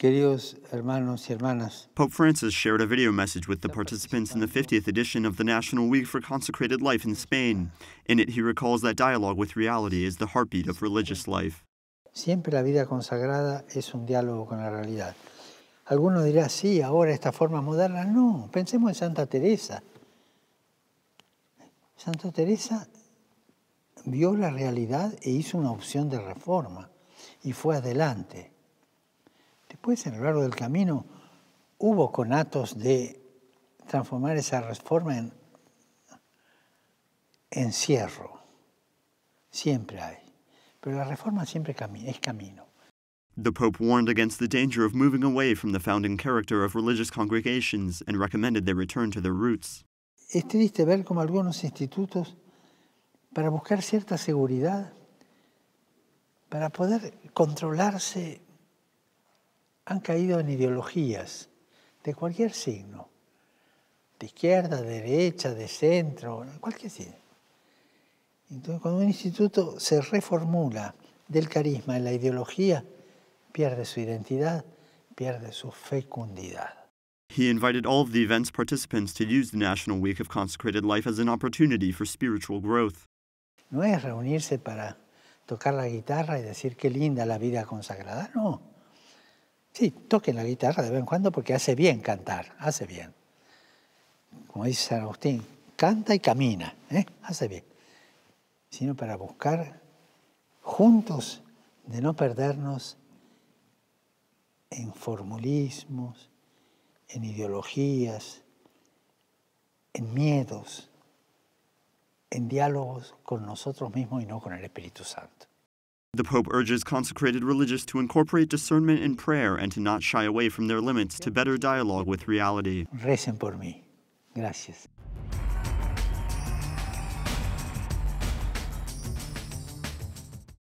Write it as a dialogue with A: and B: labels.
A: Queridos hermanos y hermanas.
B: Pope Francis shared a video message with the participants in the 50th edition of the National Week for Consecrated Life in Spain. In it, he recalls that dialogue with reality is the heartbeat of religious life.
A: Siempre la vida consagrada es un diálogo con la realidad. Algunos dirán, sí, ahora esta forma moderna, No, pensemos en Santa Teresa. Santa Teresa vio la realidad e hizo una opción de reforma y fue adelante. Después, a lo largo del camino, hubo conatos de transformar esa reforma en encierro. Siempre hay. Pero la reforma siempre es camino.
B: The Pope warned against the danger of moving away from the founding character of religious congregations and recommended their return to their roots.
A: Es triste ver cómo algunos institutos, para buscar cierta seguridad, para poder controlarse han caído en ideologías de cualquier signo, de izquierda, de derecha, de centro, cualquier signo. Entonces, cuando un instituto se reformula del carisma en la ideología, pierde su identidad, pierde su fecundidad.
B: He all of the event's participants to use the National Week of Consecrated Life as an opportunity for spiritual growth.
A: No es reunirse para tocar la guitarra y decir qué linda la vida consagrada, no. Sí, toquen la guitarra de vez en cuando porque hace bien cantar, hace bien. Como dice San Agustín, canta y camina, ¿eh? hace bien. Sino para buscar juntos de no perdernos en formulismos, en ideologías, en miedos, en diálogos con nosotros mismos y no con el Espíritu
B: Santo. The Pope urges consecrated religious to incorporate discernment in prayer and to not shy away from their limits to better dialogue with reality.
A: Recen por mí. Gracias.